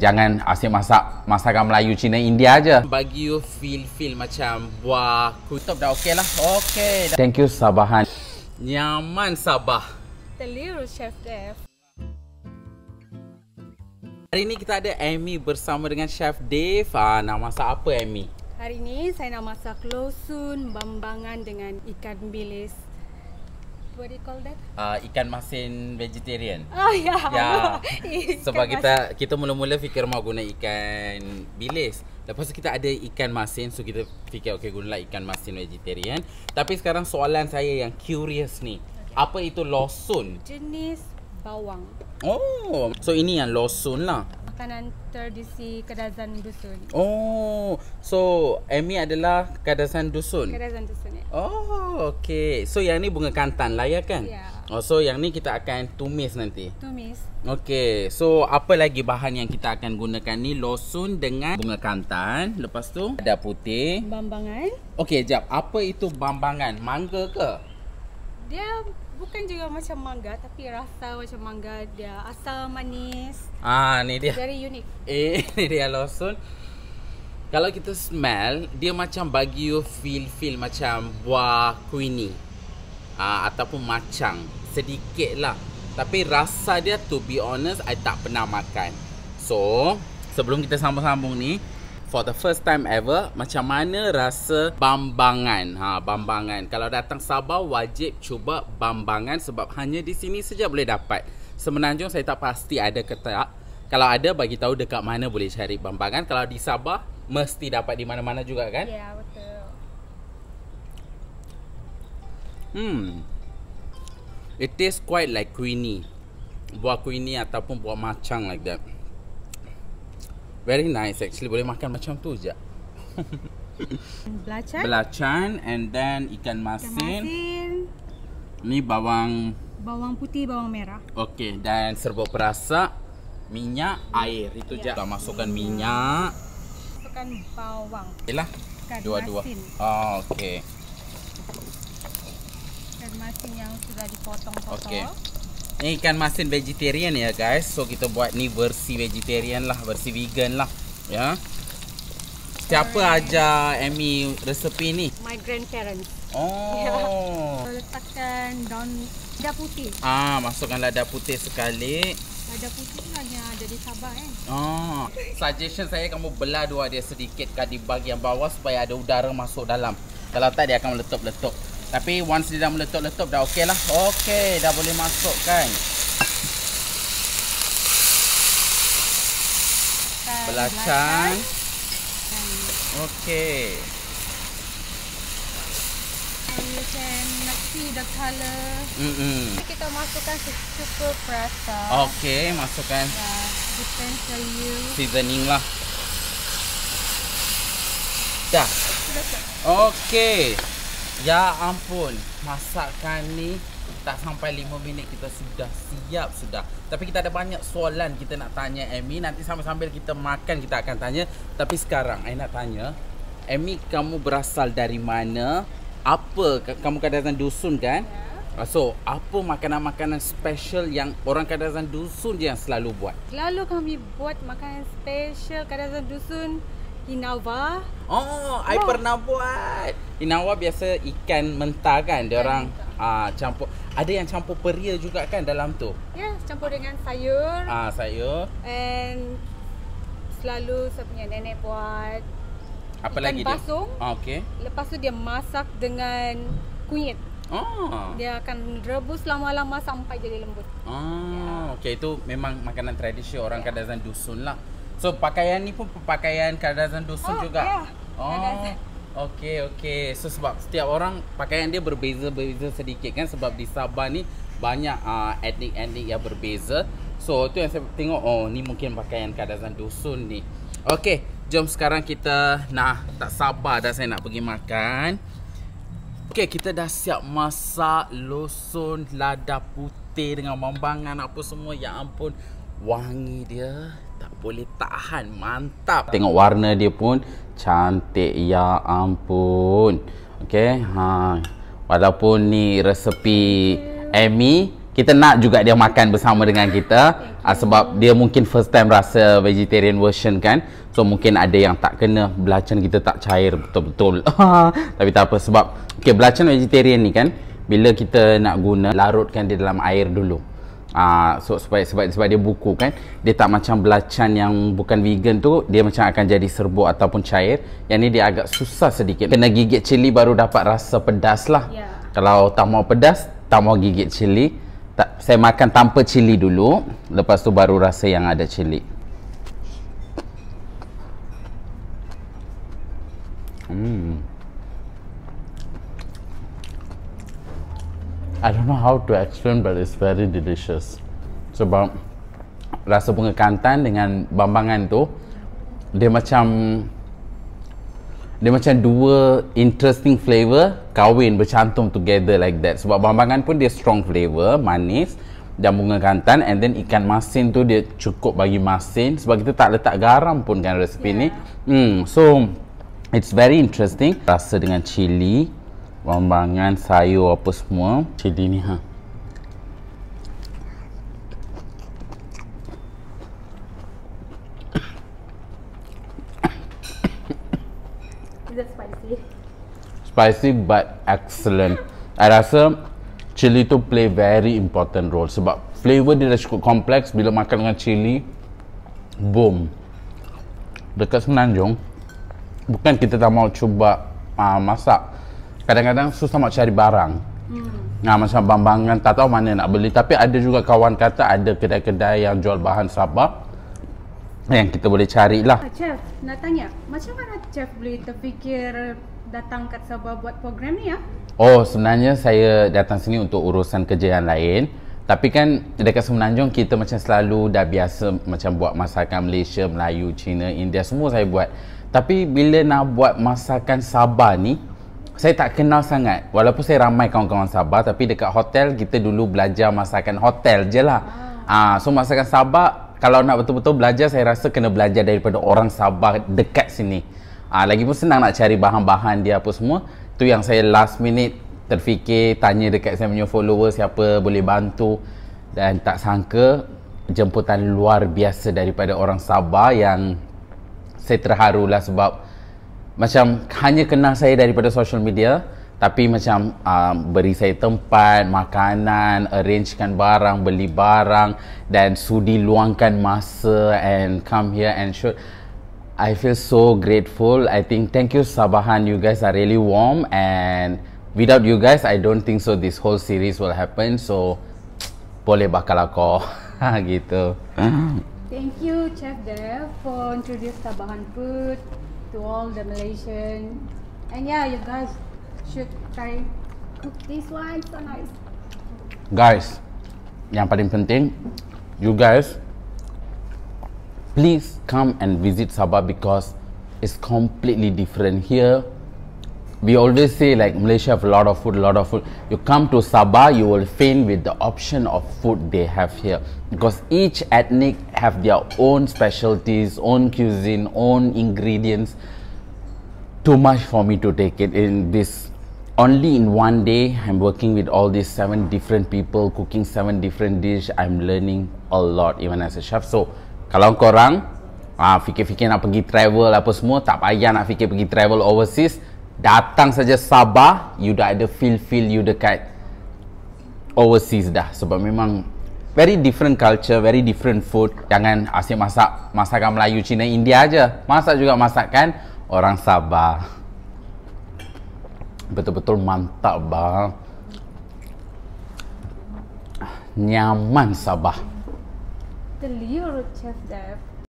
jangan asyik masak masakan Melayu Cina India aja. Bagi you feel feel macam buah kutub dah okey lah. Okey. Thank you Sabahan. Nyaman Sabah. Teliru Chef Dev. Hari ini kita ada Amy bersama dengan Chef Dev. Ah, nak masak apa Amy? Hari ini saya nak masak losun bambangan dengan ikan bilis what do you call that? Uh, ikan masin vegetarian. Oh ya. Yeah. Ya. Yeah. Sebab masin. kita kita mula-mula fikir mau guna ikan bilis. Lepas tu kita ada ikan masin so kita fikir okey gunalah ikan masin vegetarian. Tapi sekarang soalan saya yang curious ni. Okay. Apa itu losun? Jenis bawang. Oh, so ini yang losun lah makanan tradisi Kedazan Dusun. Oh, so Amy adalah Kedazan Dusun. Kedazan Dusun ya. Oh, okay. So yang ni bunga kantan lah ya kan? Yeah. Oh, so yang ni kita akan tumis nanti. Tumis. Okay, so apa lagi bahan yang kita akan gunakan ni? Losun dengan bunga kantan. Lepas tu ada putih. Bambangan. Okay, jap. Apa itu bambangan? Mangga ke? Dia bukan juga macam mangga tapi rasa macam mangga dia asam manis. Ah ni dia. Very unique. Eh ni dia losun. Kalau kita smell dia macam bagi you feel feel macam buah kuini. Ah ataupun macang sedikit lah. Tapi rasa dia to be honest I tak pernah makan. So sebelum kita sambung-sambung ni for the first time ever macam mana rasa bambangan ha bambangan kalau datang Sabah wajib cuba bambangan sebab hanya di sini saja boleh dapat semenanjung saya tak pasti ada ke tak kalau ada bagi tahu dekat mana boleh cari bambangan kalau di Sabah mesti dapat di mana-mana juga kan ya yeah, betul hmm it tastes quite like queenie buah queenie ataupun buah macang like that Very nice actually boleh makan macam tu je. Belacan. Belacan and then ikan masin. Ikan masin. Ni bawang bawang putih, bawang merah. Okay dan serbuk perasa, minyak, air. Itu yes. je. Kita masukkan minyak. Masukkan bawang. Yalah. Dua-dua. Oh, okey. Ikan masin yang sudah dipotong-potong. Okey. Ni ikan masin vegetarian ya guys. So kita buat ni versi vegetarian lah, versi vegan lah. Ya. Siapa hmm. ajar Amy resepi ni? My grandparents. Oh. Yeah. Letakkan daun lada putih. Ah, masukkan lada putih sekali. Lada putih hanya ada di Sabah eh. Oh. Suggestion saya kamu belah dua dia sedikit kat di bahagian bawah supaya ada udara masuk dalam. Kalau tak dia akan meletup-letup. Tapi once dia dah meletup-letup dah okey lah Okey dah boleh masukkan Belacan Okey And nak can see the color mm -mm. Kita masukkan cukup perasa ah. Okey masukkan yeah, Depends on you Seasoning lah Dah Okey Ya ampun, masakan ni tak sampai 5 minit kita sudah siap sudah. Tapi kita ada banyak soalan kita nak tanya Amy. Nanti sambil-sambil kita makan kita akan tanya. Tapi sekarang saya nak tanya, Amy kamu berasal dari mana? Apa kamu kadang-kadang dusun kan? Ya. Ah, so, apa makanan-makanan special yang orang Kadazan Dusun dia yang selalu buat? Selalu kami buat makanan special Kadazan Dusun Hinawa. Oh, oh. pernah buat. Inawa biasa ikan mentah kan dia ya. orang ah campur ada yang campur peria juga kan dalam tu. Ya, yes, campur dengan sayur. Ah sayur. And selalu saya punya nenek buat apa ikan lagi basung. dia? Ah, okey. Lepas tu dia masak dengan kunyit. Oh. Dia akan rebus lama-lama sampai jadi lembut. Ah, yeah. okey itu memang makanan tradisi orang yeah. Kadazan dusun lah. So pakaian ni pun pakaian Kadazan dusun oh, juga. Yeah. Oh, ya. Okey okey. So sebab setiap orang pakaian dia berbeza-beza sedikit kan sebab di Sabah ni banyak uh, ah, etnik-etnik yang berbeza. So tu yang saya tengok oh ni mungkin pakaian kadazan dusun ni. Okey, jom sekarang kita nah tak sabar dah saya nak pergi makan. Okey, kita dah siap masak losun lada putih dengan bambangan apa semua. Ya ampun, wangi dia boleh tahan mantap tengok warna dia pun cantik ya ampun Okay, ha walaupun ni resepi Amy kita nak juga dia makan bersama dengan kita uh, sebab dia mungkin first time rasa vegetarian version kan so mungkin ada yang tak kena belacan kita tak cair betul-betul ha, tapi tak apa sebab okay belacan vegetarian ni kan bila kita nak guna larutkan dia dalam air dulu Uh, so sebab, sebab sebab dia buku kan dia tak macam belacan yang bukan vegan tu dia macam akan jadi serbuk ataupun cair yang ni dia agak susah sedikit kena gigit cili baru dapat rasa pedas lah yeah. kalau tak mau pedas tak mau gigit cili tak, saya makan tanpa cili dulu lepas tu baru rasa yang ada cili hmm I don't know how to explain but it's very delicious. Sebab rasa bunga kantan dengan bambangan tu dia macam dia macam dua interesting flavour kawin bercantum together like that. Sebab bambangan pun dia strong flavour, manis dan bunga kantan and then ikan masin tu dia cukup bagi masin sebab kita tak letak garam pun kan resipi yeah. ni. Ya. Hmm, so it's very interesting rasa dengan cili Bambangan sayur apa semua Cili ni ha spicy but excellent I rasa cili tu play very important role sebab flavour dia dah cukup kompleks bila makan dengan cili, boom dekat semenanjung bukan kita tak mau cuba uh, masak kadang-kadang susah nak cari barang. Hmm. Nah, macam bambangan tak tahu mana nak beli tapi ada juga kawan kata ada kedai-kedai yang jual bahan Sabah yang kita boleh carilah. Ah, chef, nak tanya, macam mana chef boleh terfikir datang kat Sabah buat program ni ya? Oh, sebenarnya saya datang sini untuk urusan kerja yang lain. Tapi kan dekat Semenanjung kita macam selalu dah biasa macam buat masakan Malaysia, Melayu, Cina, India semua saya buat. Tapi bila nak buat masakan Sabah ni, saya tak kenal sangat walaupun saya ramai kawan-kawan Sabah tapi dekat hotel kita dulu belajar masakan hotel je lah ah. Ah, so masakan Sabah kalau nak betul-betul belajar saya rasa kena belajar daripada orang Sabah dekat sini ah, lagi pun senang nak cari bahan-bahan dia apa semua tu yang saya last minute terfikir tanya dekat saya punya follower siapa boleh bantu dan tak sangka jemputan luar biasa daripada orang Sabah yang saya terharulah sebab macam hanya kenal saya daripada social media tapi macam um, beri saya tempat, makanan, arrangekan barang, beli barang dan sudi luangkan masa and come here and shoot. I feel so grateful. I think thank you Sabahan. You guys are really warm and without you guys, I don't think so this whole series will happen. So boleh bakal aku gitu. Thank you Chef Dev for introduce Sabahan Food to all the Malaysian. And yeah, you guys should try cook this one. So nice. Guys, yang paling penting, you guys, please come and visit Sabah because it's completely different here. we always say like Malaysia have a lot of food, a lot of food. You come to Sabah, you will faint with the option of food they have here because each ethnic have their own specialties, own cuisine, own ingredients. Too much for me to take it in this. Only in one day, I'm working with all these seven different people, cooking seven different dish. I'm learning a lot even as a chef. So, kalau korang ah, fikir-fikir nak pergi travel apa semua, tak payah nak fikir pergi travel overseas Datang saja Sabah You dah ada feel-feel you dekat Overseas dah Sebab memang Very different culture Very different food Jangan asyik masak Masakan Melayu, Cina, India aja Masak juga masakan Orang Sabah Betul-betul mantap bang Nyaman Sabah The Leo Chef Dev